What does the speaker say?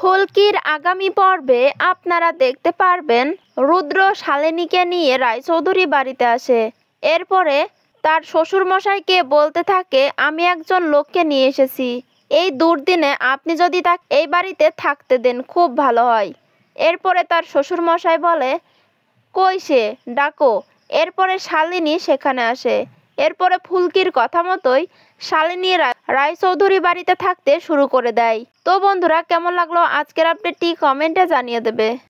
ফলকির আগামী পর্বে আপনারা দেখতে পারবেন রুদ্র শালিনীকে নিয়ে রায়চৌধুরী বাড়িতে আসে এরপরে তার শ্বশুরমশাইকে বলতে থাকে আমি একজন লোককে নিয়ে এসেছি এই দুর্দিনে আপনি যদি তা এই বাড়িতে থাকতে দেন খুব ভালো হয় এরপরে তার শ্বশুরমশাই বলে কই সে ডাকো এরপরে শালিনী সেখানে আসে এরপরে ফুলকির কথা মতোই শালিনী রায়চৌধুরী বাড়িতে থাকতে শুরু করে দেয় তো বন্ধুরা কেমন লাগলো আজকের আপডেটটি কমেন্টে জানিয়ে দেবে